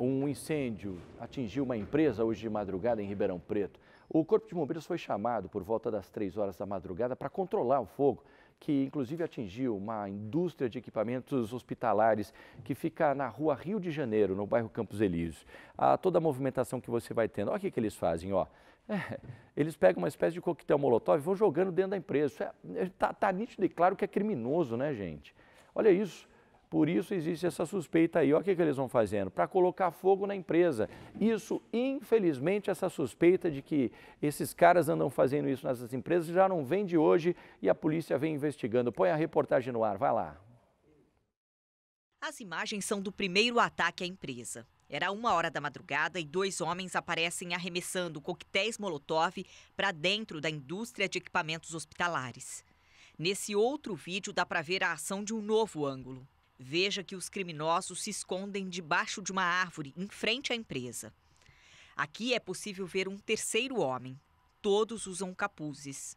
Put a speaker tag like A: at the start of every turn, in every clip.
A: Um incêndio atingiu uma empresa hoje de madrugada em Ribeirão Preto. O Corpo de Bombeiros foi chamado por volta das 3 horas da madrugada para controlar o fogo, que inclusive atingiu uma indústria de equipamentos hospitalares que fica na rua Rio de Janeiro, no bairro Campos Elíseos. A toda a movimentação que você vai tendo, olha o que, que eles fazem, ó. É, eles pegam uma espécie de coquetel molotov e vão jogando dentro da empresa. Está é, é tá, tá nítido e claro que é criminoso, né, gente? Olha isso. Por isso existe essa suspeita aí. Olha o que, que eles vão fazendo, para colocar fogo na empresa. Isso, infelizmente, essa suspeita de que esses caras andam fazendo isso nessas empresas já não vem de hoje e a polícia vem investigando. Põe a reportagem no ar, vai lá.
B: As imagens são do primeiro ataque à empresa. Era uma hora da madrugada e dois homens aparecem arremessando coquetéis Molotov para dentro da indústria de equipamentos hospitalares. Nesse outro vídeo dá para ver a ação de um novo ângulo. Veja que os criminosos se escondem debaixo de uma árvore em frente à empresa. Aqui é possível ver um terceiro homem. Todos usam capuzes.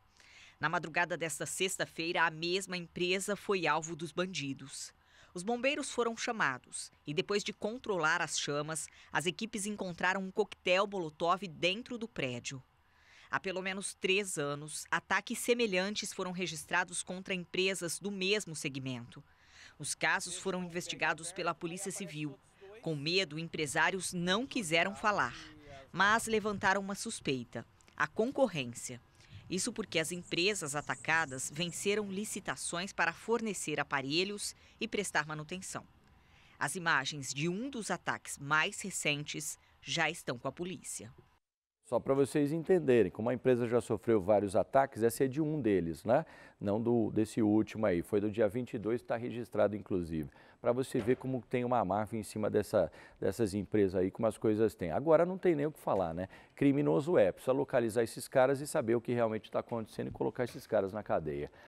B: Na madrugada desta sexta-feira, a mesma empresa foi alvo dos bandidos. Os bombeiros foram chamados e, depois de controlar as chamas, as equipes encontraram um coquetel Molotov dentro do prédio. Há pelo menos três anos, ataques semelhantes foram registrados contra empresas do mesmo segmento. Os casos foram investigados pela Polícia Civil. Com medo, empresários não quiseram falar, mas levantaram uma suspeita: a concorrência. Isso porque as empresas atacadas venceram licitações para fornecer aparelhos e prestar manutenção. As imagens de um dos ataques mais recentes já estão com a polícia.
A: Só para vocês entenderem, como a empresa já sofreu vários ataques, essa é de um deles, né? Não do, desse último aí. Foi do dia 22, está registrado inclusive. Para você ver como tem uma máfia em cima dessa, dessas empresas aí, como as coisas têm. Agora não tem nem o que falar, né? Criminoso é, precisa localizar esses caras e saber o que realmente está acontecendo e colocar esses caras na cadeia.